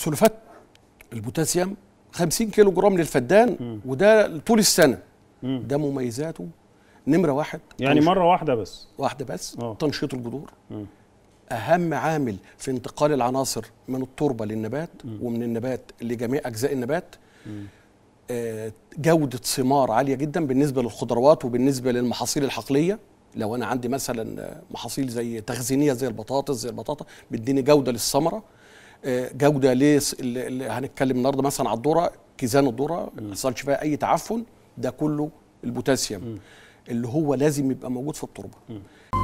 سلفات البوتاسيوم 50 كيلو جرام للفدان مم. وده طول السنه مم. ده مميزاته نمره واحد يعني مره واحده بس واحده بس أوه. تنشيط الجذور اهم عامل في انتقال العناصر من التربه للنبات مم. ومن النبات لجميع اجزاء النبات آه جوده ثمار عاليه جدا بالنسبه للخضروات وبالنسبه للمحاصيل الحقليه لو انا عندي مثلا محاصيل زي تخزينيه زي البطاطس زي البطاطا بتديني جوده للثمره آه، جوده ليه هنتكلم النهارده مثلا على الذره كيزان الذره ما حصلش فيها اي تعفن ده كله البوتاسيوم اللي هو لازم يبقى موجود في التربه